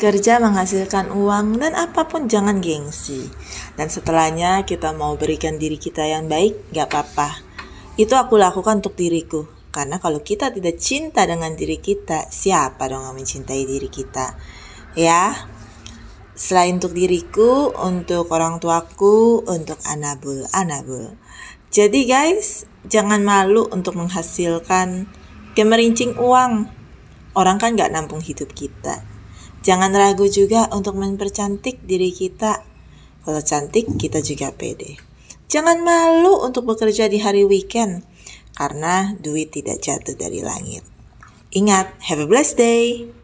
Kerja menghasilkan uang dan apapun jangan gengsi. Dan setelahnya kita mau berikan diri kita yang baik, gak apa-apa. Itu aku lakukan untuk diriku. Karena kalau kita tidak cinta dengan diri kita, siapa dong yang mencintai diri kita? Ya, selain untuk diriku, untuk orang tuaku, untuk anabul, anabul. Jadi guys, jangan malu untuk menghasilkan kemerincing uang. Orang kan gak nampung hidup kita Jangan ragu juga untuk mempercantik diri kita. Kalau cantik, kita juga pede. Jangan malu untuk bekerja di hari weekend, karena duit tidak jatuh dari langit. Ingat, have a blessed day!